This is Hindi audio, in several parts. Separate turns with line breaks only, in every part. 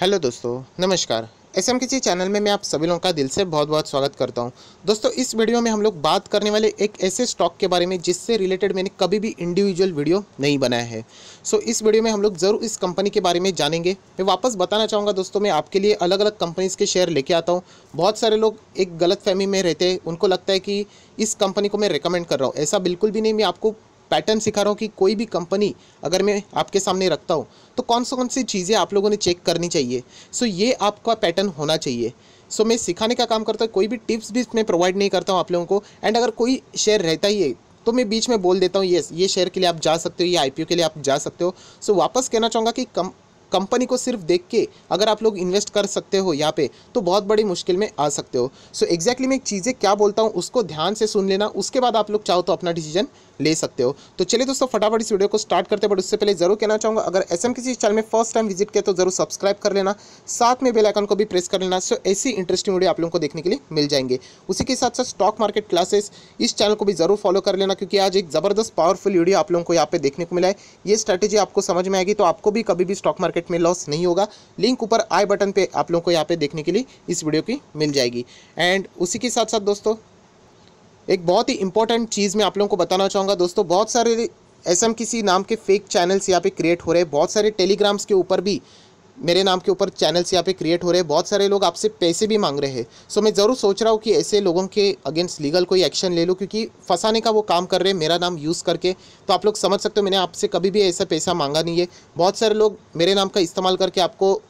हेलो दोस्तों नमस्कार एस एम किसी चैनल में मैं आप सभी लोगों का दिल से बहुत बहुत स्वागत करता हूं दोस्तों इस वीडियो में हम लोग बात करने वाले एक ऐसे स्टॉक के बारे में जिससे रिलेटेड मैंने कभी भी इंडिविजुअल वीडियो नहीं बनाया है सो इस वीडियो में हम लोग ज़रूर इस कंपनी के बारे में जानेंगे मैं वापस बताना चाहूँगा दोस्तों मैं आपके लिए अलग अलग कंपनीज़ के शेयर लेके आता हूँ बहुत सारे लोग एक गलत फहमी में रहते हैं उनको लगता है कि इस कंपनी को मैं रिकमेंड कर रहा हूँ ऐसा बिल्कुल भी नहीं मैं आपको पैटर्न सिखा रहा हूँ कि कोई भी कंपनी अगर मैं आपके सामने रखता हूँ तो कौन से कौन सी चीज़ें आप लोगों ने चेक करनी चाहिए सो ये आपका पैटर्न होना चाहिए सो मैं सिखाने का काम करता हूँ कोई भी टिप्स भी मैं प्रोवाइड नहीं करता हूँ आप लोगों को एंड अगर कोई शेयर रहता ही है तो मैं बीच में बोल देता हूँ येस ये शेयर के लिए आप जा सकते हो ये आईपीओ के लिए आप जा सकते हो सो so, वापस कहना चाहूँगा कि कम कंपनी को सिर्फ देख के अगर आप लोग इन्वेस्ट कर सकते हो यहाँ पे तो बहुत बड़ी मुश्किल में आ सकते हो सो so एग्जैक्टली exactly मैं एक चीज़ें क्या बोलता हूँ उसको ध्यान से सुन लेना उसके बाद आप लोग चाहो तो अपना डिसीजन ले सकते हो तो चलिए दोस्तों फटाफट इस वीडियो को स्टार्ट करते हैं बट उससे पहले जरूर कहना चाहूँगा अगर एस एम किसी चैनल में फर्स्ट टाइम विजिट किया तो जरूर सब्सक्राइब कर लेना साथ में बेल आइकन को भी प्रेस कर लेना सो ऐसी इंटरेस्टिंग वीडियो आप लोगों को देखने के लिए मिल जाएंगे उसी के साथ साथ स्टॉक मार्केट क्लासेस इस चैनल को भी जरूर फॉलो कर लेना क्योंकि आज एक ज़बरदस्त पावरफुल वीडियो आप लोगों को यहाँ पे देखने को मिला है ये स्ट्रैटेजी आपको समझ में आएगी तो आपको भी कभी भी स्टॉक मार्केट वॉलेट में लॉस नहीं होगा लिंक ऊपर आई बटन पे आप लोगों को यहाँ पे देखने के लिए इस वीडियो की मिल जाएगी एंड उसी के साथ साथ दोस्तों एक बहुत ही इंपॉर्टेंट चीज़ मैं आप लोगों को बताना चाहूँगा दोस्तों बहुत सारे एस नाम के फेक चैनल्स यहाँ पे क्रिएट हो रहे हैं बहुत सारे टेलीग्राम्स के ऊपर भी मेरे नाम के ऊपर चैनल्स यहाँ पे क्रिएट हो रहे हैं बहुत सारे लोग आपसे पैसे भी मांग रहे हैं सो मैं ज़रूर सोच रहा हूँ कि ऐसे लोगों के अगेंस्ट लीगल कोई एक्शन ले लूँ क्योंकि फंसाने का वो काम कर रहे हैं मेरा नाम यूज़ करके तो आप लोग समझ सकते हो मैंने आपसे कभी भी ऐसा पैसा मांगा नहीं है बहुत सारे लोग मेरे नाम का इस्तेमाल करके आपको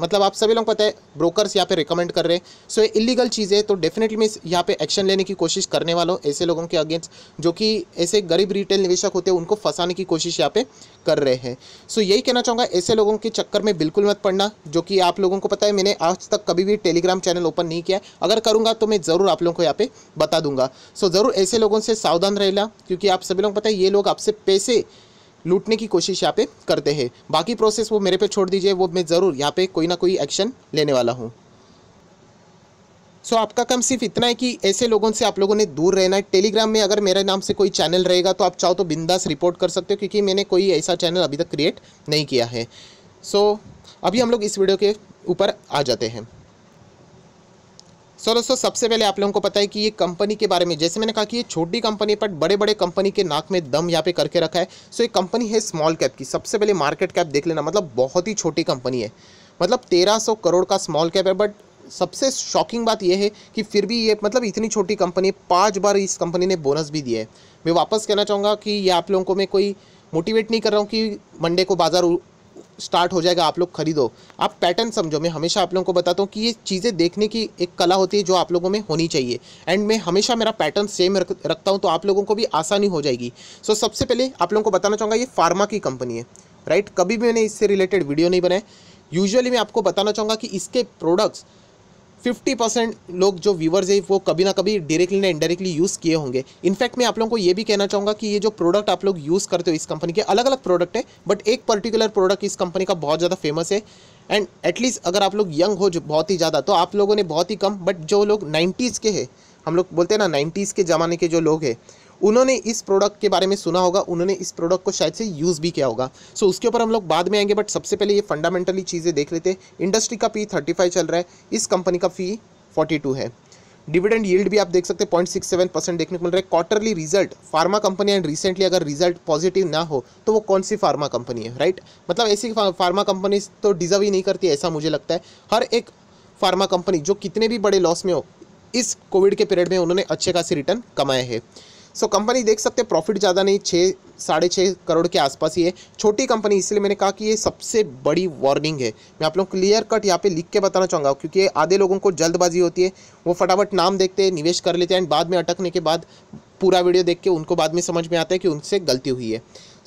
मतलब आप सभी लोगों को पता है ब्रोकर्स यहाँ पे रिकमेंड कर रहे हैं सो ये इलीगल चीज़ है तो डेफिनेटली मैं यहाँ पे एक्शन लेने की कोशिश करने वाला हूँ ऐसे लोगों के अगेंस्ट जो कि ऐसे गरीब रिटेल निवेशक होते हैं उनको फंसाने की कोशिश यहाँ पे कर रहे हैं सो यही कहना चाहूँगा ऐसे लोगों के चक्कर में बिल्कुल मत पड़ना जो कि आप लोगों को पता है मैंने आज तक कभी भी टेलीग्राम चैनल ओपन नहीं किया अगर करूँगा तो मैं ज़रूर आप लोगों को यहाँ पर बता दूंगा सो ज़रूर ऐसे लोगों से सावधान रहना क्योंकि आप सभी लोगों को पता है ये लोग आपसे पैसे लूटने की कोशिश यहाँ पे करते हैं बाकी प्रोसेस वो मेरे पे छोड़ दीजिए वो मैं ज़रूर यहाँ पे कोई ना कोई एक्शन लेने वाला हूँ सो so, आपका काम सिर्फ इतना है कि ऐसे लोगों से आप लोगों ने दूर रहना है टेलीग्राम में अगर मेरे नाम से कोई चैनल रहेगा तो आप चाहो तो बिंदास रिपोर्ट कर सकते हो क्योंकि मैंने कोई ऐसा चैनल अभी तक क्रिएट नहीं किया है सो so, अभी हम लोग इस वीडियो के ऊपर आ जाते हैं सो दोस्तों सबसे पहले आप लोगों को पता है कि ये कंपनी के बारे में जैसे मैंने कहा कि ये छोटी कंपनी बट बड़े बड़े कंपनी के नाक में दम यहाँ पे करके रखा है सो ये कंपनी है स्मॉल कैप की सबसे पहले मार्केट कैप देख लेना मतलब बहुत ही छोटी कंपनी है मतलब तेरह सौ करोड़ का स्मॉल कैप है बट सबसे शॉकिंग बात यह है कि फिर भी ये मतलब इतनी छोटी कंपनी पाँच बार इस कंपनी ने बोनस भी दिया है मैं वापस कहना चाहूँगा कि ये आप लोगों को मैं कोई मोटिवेट नहीं कर रहा हूँ कि मंडे को बाज़ार स्टार्ट हो जाएगा आप लोग खरीदो आप पैटर्न समझो मैं हमेशा आप लोगों को बताता हूँ कि ये चीज़ें देखने की एक कला होती है जो आप लोगों में होनी चाहिए एंड मैं हमेशा मेरा पैटर्न सेम रख रखता हूँ तो आप लोगों को भी आसानी हो जाएगी सो so, सबसे पहले आप लोगों को बताना चाहूँगा ये फार्मा की कंपनी है राइट कभी भी मैंने इससे रिलेटेड वीडियो नहीं बनाए यूजअली मैं आपको बताना चाहूँगा कि इसके प्रोडक्ट्स फिफ्टी परसेंट लोग जो व्यूवर्स है वो कभी ना कभी डायरेक्टली ना इंडायरेक्टली यूज़ किए होंगे इनफैक्ट मैं आप लोगों को ये भी कहना चाहूँगा कि ये जो प्रोडक्ट आप लोग यूज़ करते हो इस कंपनी के अलग अलग प्रोडक्ट है बट एक पर्टिकुलर प्रोडक्ट इस कंपनी का बहुत ज़्यादा फेमस है एंड एटलीस्ट अगर आप लोग यंग हो जो बहुत ही ज़्यादा तो आप लोगों ने बहुत ही कम बट जो लोग नाइन्टीज़ के हैं हम लोग बोलते हैं ना नाइन्टीज़ के ज़माने के जो लोग हैं उन्होंने इस प्रोडक्ट के बारे में सुना होगा उन्होंने इस प्रोडक्ट को शायद से यूज़ भी किया होगा सो so, उसके ऊपर हम लोग बाद में आएंगे बट सबसे पहले ये फंडामेंटली चीज़ें देख लेते हैं इंडस्ट्री का फी थर्टी चल रहा है इस कंपनी का फी फोर्टी है डिविडेंड यील्ड भी आप देख सकते हैं पॉइंट सिक्स सेवन परसेंट देखने को मिल रहा है quarterly result pharma company and recently अगर रिजल्ट पॉजिटिव ना हो तो वो कौन सी फार्मा कंपनी है राइट मतलब ऐसी फार्मा कंपनी तो डिजर्व ही नहीं करती ऐसा मुझे लगता है हर एक फार्मा कंपनी जो कितने भी बड़े लॉस में हो इस कोविड के पीरियड में उन्होंने अच्छे खासे रिटर्न कमाए हैं सो कंपनी देख सकते हैं प्रॉफिट ज़्यादा नहीं छः साढ़े छः करोड़ के आसपास ही है छोटी कंपनी इसलिए मैंने कहा कि ये सबसे बड़ी वार्निंग है मैं आप लोग क्लियर कट यहाँ पे लिख के बताना चाहूँगा क्योंकि आधे लोगों को जल्दबाजी होती है वो फटाफट नाम देखते हैं निवेश कर लेते हैं एंड बाद में अटकने के बाद पूरा वीडियो देख के उनको बाद में समझ में आता है कि उनसे गलती हुई है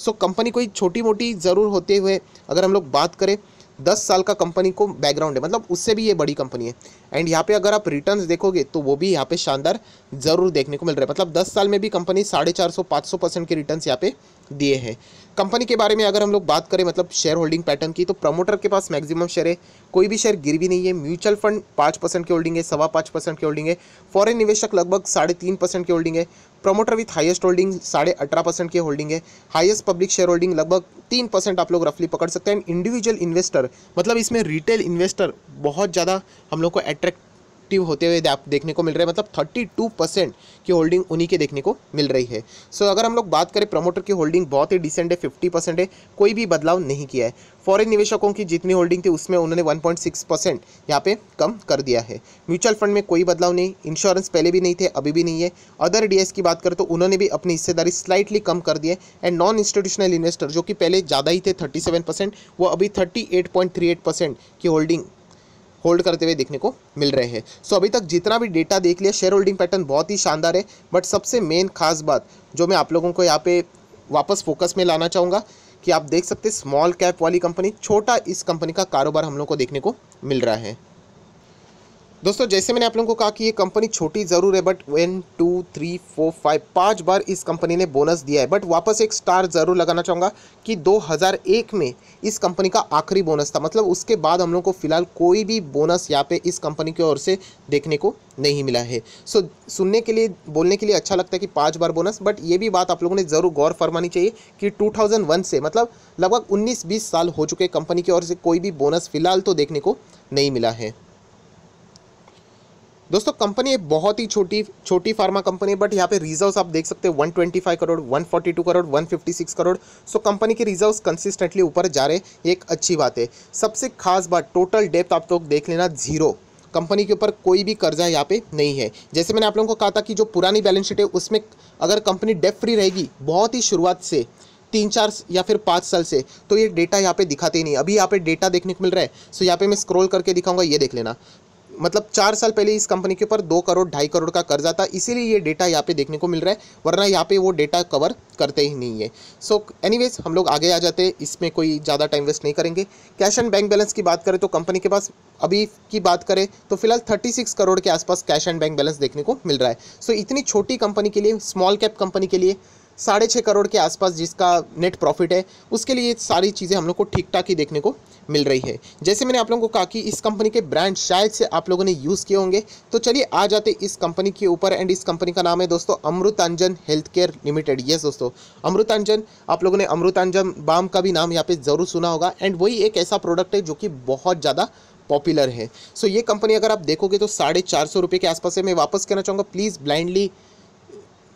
सो कंपनी कोई छोटी मोटी ज़रूर होते हुए अगर हम लोग बात करें दस साल का कंपनी को बैकग्राउंड है मतलब उससे भी ये बड़ी कंपनी है एंड यहाँ पे अगर आप रिटर्न्स देखोगे तो वो भी यहाँ पे शानदार ज़रूर देखने को मिल रहा है मतलब दस साल में भी कंपनी साढ़े चार सौ पाँच सौ परसेंट के रिटर्न्स यहाँ पे दिए हैं कंपनी के बारे में अगर हम लोग बात करें मतलब शेयर होल्डिंग पैटर्न की तो प्रमोटर के पास मैक्सिमम शेयर है कोई भी शेयर गिर भी नहीं है म्यूचुअल फंड पाँच परसेंट की होल्डिंग है सवा पाँच परसेंट की होल्डिंग है फॉरेन निवेशक लगभग साढ़े तीन परसेंट की होल्डिंग है प्रमोटर विथ हाईएस्ट होल्डिंग साढ़े अठारह परसेंट की होल्डिंग है हाईएस्ट पब्लिक शेयर होल्डिंग लगभग तीन परसेंट आप लोग रफली पकड़ सकते हैं इंडिविजुअल इन्वेस्टर मतलब इसमें रिटेल इन्वेस्टर बहुत ज़्यादा हम लोग को अट्रैक्ट एक्टिव होते हुए देखने को मिल रहे हैं मतलब थर्टी टू परसेंट की होल्डिंग उन्हीं के देखने को मिल रही है सो so, अगर हम लोग बात करें प्रमोटर की होल्डिंग बहुत ही डिसेंट है फिफ्टी परसेंट है कोई भी बदलाव नहीं किया है फॉरेन निवेशकों की जितनी होल्डिंग थी उसमें उन्होंने वन पॉइंट सिक्स परसेंट यहाँ पे कम कर दिया है म्यूचुअल फंड में कोई बदलाव नहीं इंश्योरेंस पहले भी नहीं थे अभी भी नहीं है अदर डीएस की बात करें तो उन्होंने भी अपनी हिस्सेदारी स्लाइटली कम कर दी है एंड नॉन इंस्टीट्यूशनल इन्वेस्टर जो कि पहले ज़्यादा ही थे थर्टी सेवन परसेंट वो अभी thirty eight point three eight percent की होल्डिंग होल्ड करते हुए देखने को मिल रहे हैं सो अभी तक जितना भी डेटा देख लिया शेयर होल्डिंग पैटर्न बहुत ही शानदार है बट सबसे मेन खास बात जो मैं आप लोगों को यहाँ पे वापस फोकस में लाना चाहूँगा कि आप देख सकते स्मॉल कैप वाली कंपनी छोटा इस कंपनी का कारोबार हम लोग को देखने को मिल रहा है दोस्तों जैसे मैंने आप लोगों को कहा कि ये कंपनी छोटी ज़रूर है but one two three four five पाँच बार इस कंपनी ने बोनस दिया है बट वापस एक स्टार ज़रूर लगाना चाहूँगा कि 2001 में इस कंपनी का आखिरी बोनस था मतलब उसके बाद हम लोग को फिलहाल कोई भी बोनस यहाँ पे इस कंपनी की ओर से देखने को नहीं मिला है सो so, सुनने के लिए बोलने के लिए अच्छा लगता है कि पाँच बार बोनस बट ये भी बात आप लोगों ने ज़रूर गौर फरमानी चाहिए कि टू से मतलब लगभग उन्नीस बीस साल हो चुके कंपनी की ओर से कोई भी बोनस फिलहाल तो देखने को नहीं मिला है दोस्तों कंपनी एक बहुत ही छोटी छोटी फार्मा कंपनी है बट यहाँ पे रिजर्व आप देख सकते हैं 125 करोड़ 142 करोड़ 156 करोड़ सो कंपनी के रिजर्व कंसिस्टेंटली ऊपर जा रहे ये एक अच्छी बात है सबसे खास बात टोटल डेप्थ आप लोग तो देख लेना जीरो कंपनी के ऊपर कोई भी कर्जा यहाँ पे नहीं है जैसे मैंने आप लोगों को कहा था कि जो पुरानी बैलेंस शीट है उसमें अगर कंपनी डेप फ्री रहेगी बहुत ही शुरुआत से तीन चार या फिर पाँच साल से तो ये डेटा यहाँ पे दिखाते ही नहीं अभी यहाँ पे डेटा देखने को मिल रहा है सो यहाँ पे मैं स्क्रॉल करके दिखाऊंगा ये देख लेना मतलब चार साल पहले इस कंपनी के ऊपर दो करोड़ ढाई करोड़ का कर्जा था इसीलिए ये डेटा यहाँ पे देखने को मिल रहा है वरना यहाँ पे वो डेटा कवर करते ही नहीं है सो so, एनीवेज हम लोग आगे आ जाते हैं इसमें कोई ज़्यादा टाइम वेस्ट नहीं करेंगे कैश एंड बैंक बैलेंस की बात करें तो कंपनी के पास अभी की बात करें तो फिलहाल थर्टी करोड़ के आसपास कैश एंड बैंक बैलेंस देखने को मिल रहा है सो so, इतनी छोटी कंपनी के लिए स्मॉल कैप कंपनी के लिए साढ़े छः करोड़ के आसपास जिसका नेट प्रॉफिट है उसके लिए सारी चीज़ें हम लोग को ठीक ठाक ही देखने को मिल रही है जैसे मैंने आप लोगों को कहा कि इस कंपनी के ब्रांड शायद से आप लोगों ने यूज़ किए होंगे तो चलिए आ जाते इस कंपनी के ऊपर एंड इस कंपनी का नाम है दोस्तों Amrutanjan health care limited yes दोस्तों अमृतांजन आप लोगों ने अमृतांजन बाम का भी नाम यहाँ पर ज़रूर सुना होगा एंड वही एक ऐसा प्रोडक्ट है जो कि बहुत ज़्यादा पॉपुलर है सो so, ये कंपनी अगर आप देखोगे तो साढ़े चार सौ रुपये के आसपास है मैं वापस कहना चाहूँगा प्लीज़ ब्लाइंडली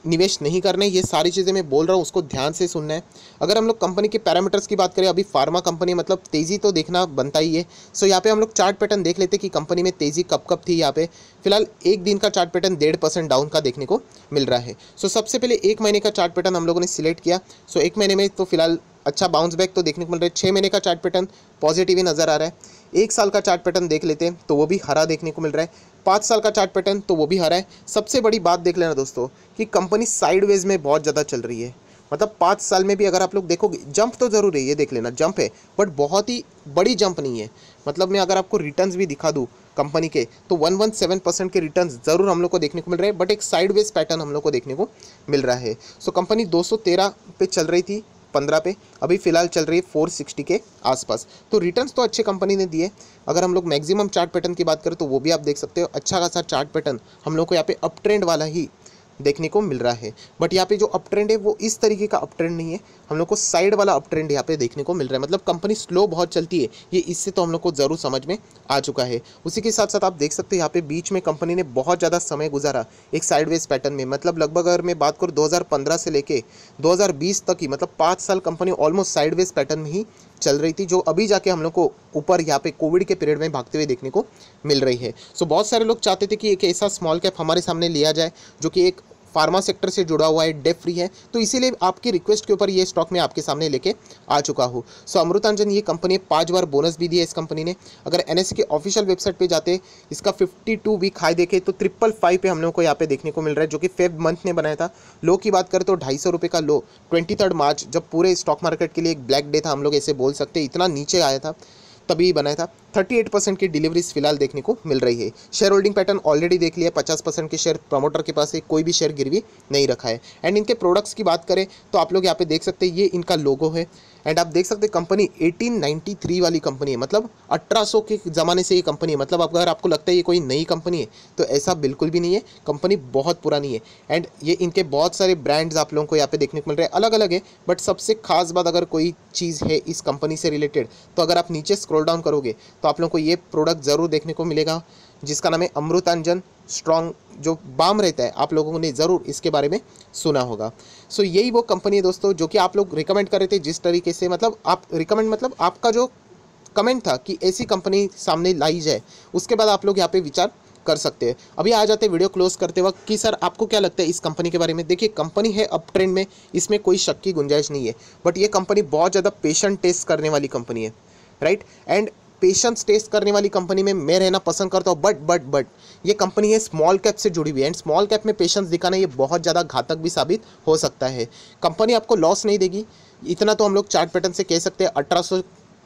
निवेश नहीं करने ये सारी चीज़ें मैं बोल रहा हूँ उसको ध्यान से सुनना है अगर हम लोग कंपनी के पैरामीटर्स की बात करें अभी फार्मा कंपनी मतलब तेज़ी तो देखना बनता ही है सो यहाँ पे हम लोग चार्ट पैटर्न देख लेते कि कंपनी में तेज़ी कब कब थी यहाँ पे फिलहाल एक दिन का चार्ट पैटर्न डेढ़ परसेंट डाउन का देखने को मिल रहा है सो सबसे पहले एक महीने का चार्ट पैटर्न हम लोगों ने सिलेक्ट किया सो एक महीने में तो फिलहाल अच्छा बाउंस बैक तो देखने को मिल रहा है छः महीने का चार्ट पैटर्न पॉजिटिव ही नज़र आ रहा है एक साल का चार्ट पैटर्न देख लेते हैं तो वो भी हरा देखने को मिल रहा है पाँच साल का चार्ट पैटर्न तो वो भी हरा है सबसे बड़ी बात देख लेना दोस्तों कि कंपनी साइडवेज में बहुत ज़्यादा चल रही है मतलब पाँच साल में भी अगर आप लोग देखोगे जंप तो ज़रूर है ये देख लेना जंप है बट बहुत ही बड़ी जंप नहीं है मतलब मैं अगर आपको रिटर्न भी दिखा दूँ कंपनी के तो वन वन सेवन परसेंट के रिटर्न ज़रूर हम लोग को देखने को मिल रहे हैं बट एक साइडवेज पैटर्न हम लोग को देखने को मिल रहा है सो so, कंपनी दो सौ तेरह पे चल रही थी पंद्रह पे अभी फिलहाल चल रही है फोर सिक्सटी के आसपास तो रिटर्न तो अच्छे कंपनी ने दिए अगर हम लोग मैक्सिमम चार्ट पैटर्न की बात करें तो वो भी आप देख सकते हो अच्छा खासा चार्ट पैटर्न हम लोग को यहाँ पे अप ट्रेंड वाला ही देखने को मिल रहा है बट यहाँ पे जो अप ट्रेंड है वो इस तरीके का अप ट्रेंड नहीं है हम लोग को साइड वाला अप ट्रेंड यहाँ पे देखने को मिल रहा है मतलब कंपनी स्लो बहुत चलती है ये इससे तो हम लोग को ज़रूर समझ में आ चुका है उसी के साथ साथ आप देख सकते हो यहाँ पे बीच में कंपनी ने बहुत ज़्यादा समय गुजारा एक साइडवेज पैटर्न में मतलब लगभग अगर मैं बात करूँ दो से लेके दो तक ही मतलब पाँच साल कंपनी ऑलमोस्ट साइडवेज पैटर्न में ही चल रही थी जो अभी जाके हम लोग को ऊपर यहाँ पे कोविड के पीरियड में भागते हुए देखने को मिल रही है सो so, बहुत सारे लोग चाहते थे कि एक ऐसा स्मॉल कैप हमारे सामने लिया जाए जो कि एक फार्मा सेक्टर से जुड़ा हुआ है डेप फ्री है तो इसीलिए आपकी रिक्वेस्ट के ऊपर ये स्टॉक मैं आपके सामने लेके आ चुका हूँ सो अमृतांजन ये कंपनी पाँच बार बोनस भी दिया इस कंपनी ने अगर एन के ऑफिशियल वेबसाइट पर जाते इसका फिफ्टी टू वीक हाई देखे तो ट्रिपल फाइव पे हम लोग को यहाँ पे देखने को मिल रहा है जो कि फेब मंथ ने बनाया था लो की बात करें तो ढाई सौ रुपये का लो ट्वेंटी थर्ड मार्च जब पूरे स्टॉक मार्केट के लिए एक ब्लैक डे था हम लोग ऐसे बोल सकते इतना नीचे आया था तभी बनाया था 38 परसेंट की डिलीवरीज फिलहाल देखने को मिल रही है शेयर होल्डिंग पैटर्न ऑलरेडी देख लिया 50 परसेंट के शेयर प्रमोटर के पास है कोई भी शेयर गिरवी नहीं रखा है एंड इनके प्रोडक्ट्स की बात करें तो आप लोग यहाँ पे देख सकते हैं ये इनका लोगो है एंड आप देख सकते हैं कंपनी 1893 वाली कंपनी है मतलब 1800 के ज़माने से ये कंपनी है मतलब अगर आपको लगता है ये कोई नई कंपनी है तो ऐसा बिल्कुल भी नहीं है कंपनी बहुत पुरानी है एंड ये इनके बहुत सारे ब्रांड्स आप लोगों को यहाँ पे देखने को मिल रहे हैं अलग अलग है बट सबसे खास बात अगर कोई चीज़ है इस कंपनी से रिलेटेड तो अगर आप नीचे स्क्रोल डाउन करोगे तो आप लोगों को ये प्रोडक्ट ज़रूर देखने को मिलेगा जिसका नाम है अमृतांजन स्ट्रॉन्ग जो बाम रहता है आप लोगों ने ज़रूर इसके बारे में सुना होगा सो so, यही वो कंपनी है दोस्तों जो कि आप लोग रिकमेंड कर रहे थे जिस तरीके से मतलब आप रिकमेंड मतलब आपका जो कमेंट था कि ऐसी कंपनी सामने लाई जाए उसके बाद आप लोग यहाँ पे विचार कर सकते हैं अभी आ जाते हैं वीडियो क्लोज करते वक्त कि सर आपको क्या लगता है इस कंपनी के बारे में देखिए कंपनी है अप ट्रेंड में इसमें कोई शक की गुंजाइश नहीं है बट ये कंपनी बहुत ज़्यादा पेशेंट टेस्ट करने वाली कंपनी है राइट एंड पेशेंस टेस्ट करने वाली कंपनी में मैं रहना पसंद करता हूँ बट बट बट ये कंपनी है स्मॉल कैप से जुड़ी हुई है एंड स्मॉल कैप में पेशेंस दिखाना ये बहुत ज़्यादा घातक भी साबित हो सकता है कंपनी आपको लॉस नहीं देगी इतना तो हम लोग चार्ट पैटर्न से कह सकते हैं अठारह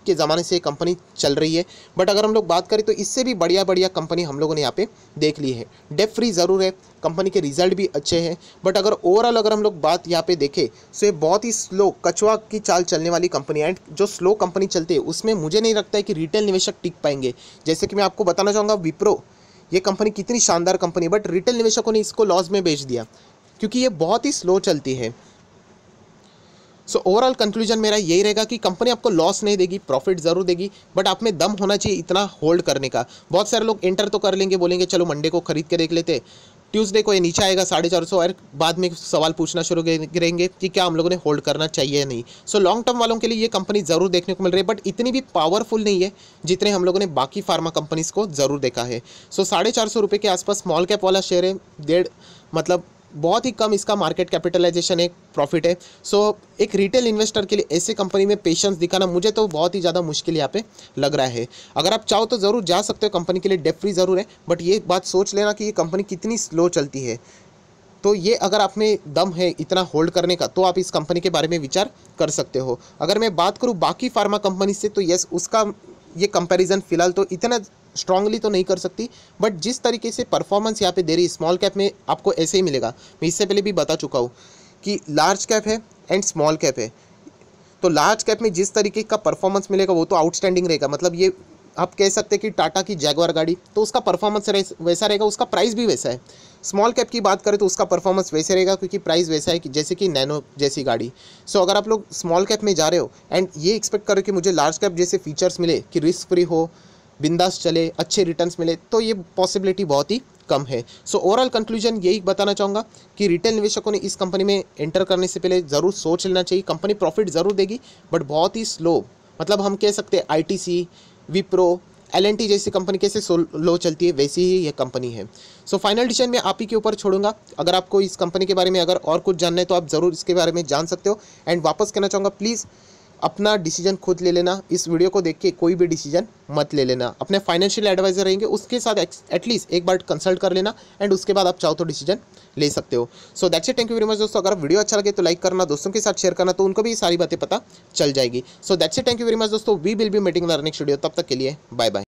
के ज़माने से कंपनी चल रही है बट अगर हम लोग बात करें तो इससे भी बढ़िया बढ़िया कंपनी हम लोगों ने यहाँ पे देख ली है डेप फ्री ज़रूर है कंपनी के रिजल्ट भी अच्छे हैं बट अगर ओवरऑल अगर हम लोग बात यहाँ पे देखें तो ये बहुत ही स्लो कछुआ की चाल चलने वाली कंपनी एंड जो स्लो कंपनी चलती है उसमें मुझे नहीं लगता है कि रिटेल निवेशक टिक पाएंगे जैसे कि मैं आपको बताना चाहूँगा विप्रो ये कंपनी कितनी शानदार कंपनी बट रिटेल निवेशकों ने इसको लॉस में बेच दिया क्योंकि ये बहुत ही स्लो चलती है सो ओवरऑल कंक्लूजन मेरा यही रहेगा कि कंपनी आपको लॉस नहीं देगी प्रॉफिट ज़रूर देगी बट आप में दम होना चाहिए इतना होल्ड करने का बहुत सारे लोग एंटर तो कर लेंगे बोलेंगे चलो मंडे को खरीद के देख लेते ट्यूसडे को ये नीचे आएगा साढ़े चार सौ और बाद में सवाल पूछना शुरू करेंगे कि क्या हम लोगों ने होल्ड करना चाहिए या नहीं सो लॉन्ग टर्म वालों के लिए ये कंपनी ज़रूर देखने को मिल रही है बट इतनी भी पावरफुल नहीं है जितने हम लोगों ने बाकी फार्मा कंपनीज़ को ज़रूर देखा है सो साढ़े चार सौ रुपये के आसपास स्मॉल कैप वाला शेयर है डेढ़ मतलब बहुत ही कम इसका मार्केट कैपिटलाइजेशन है प्रॉफिट है सो so, एक रिटेल इन्वेस्टर के लिए ऐसे कंपनी में पेशेंस दिखाना मुझे तो बहुत ही ज़्यादा मुश्किल यहाँ पे लग रहा है अगर आप चाहो तो ज़रूर जा सकते हो कंपनी के लिए डेप फ्री ज़रूर है बट ये बात सोच लेना कि ये कंपनी कितनी स्लो चलती है तो ये अगर आप में दम है इतना होल्ड करने का तो आप इस कंपनी के बारे में विचार कर सकते हो अगर मैं बात करूँ बाकी फार्मा कंपनी से तो यस उसका ये कंपेरिज़न फिलहाल तो इतना स्ट्रांगली तो नहीं कर सकती बट जिस तरीके से परफॉर्मेंस यहाँ पे दे रही स्मॉल कैप में आपको ऐसे ही मिलेगा मैं इससे पहले भी बता चुका हूँ कि लार्ज कैप है एंड स्मॉल कैप है तो लार्ज कैप में जिस तरीके का परफॉर्मेंस मिलेगा वो तो आउटस्टैंडिंग रहेगा मतलब ये आप कह सकते हैं कि टाटा की जैगवार गाड़ी तो उसका परफॉर्मेंस रहे, वैसा रहेगा उसका प्राइस भी वैसा है स्मॉल कैप की बात करें तो उसका परफॉर्मेंस वैसे रहेगा क्योंकि प्राइस वैसा है कि जैसे कि नैनो जैसी गाड़ी सो so, अगर आप लोग स्मॉल कैप में जा रहे हो एंड ये एक्सपेक्ट करो कि मुझे लार्ज कैप जैसे फीचर्स मिले कि रिस्क फ्री हो बिंदास चले अच्छे रिटर्न्स मिले तो ये पॉसिबिलिटी बहुत ही कम है सो ओवरऑल कंक्लूजन यही बताना चाहूँगा कि रिटेल निवेशकों ने इस कंपनी में एंटर करने से पहले ज़रूर सोच लेना चाहिए कंपनी प्रॉफिट ज़रूर देगी बट बहुत ही स्लो मतलब हम कह सकते हैं आई विप्रो एल टी जैसी कंपनी कैसे लो चलती है वैसी ही यह कंपनी है सो फाइनल डिसीजन मैं आप ही के ऊपर छोड़ूंगा अगर आपको इस कंपनी के बारे में अगर और कुछ जानना है तो आप ज़रूर इसके बारे में जान सकते हो एंड वापस कहना चाहूँगा प्लीज़ अपना डिसीजन खुद ले लेना इस वीडियो को देख के कोई भी डिसीजन मत ले लेना अपने फाइनेंशियल एडवाइज़र रहेंगे उसके साथ एटलीस्ट एक बार कंसल्ट कर लेना एंड उसके बाद आप चाहो तो डिसीजन ले सकते हो so that's it thank you very much दोस्तों अगर वीडियो अच्छा लगे तो लाइक करना दोस्तों के साथ शेयर करना तो उनको भी सारी बातें पता चल जाएगी so that's it thank you very much दोस्तों we will be meeting next video तब तक के लिए बाय बाय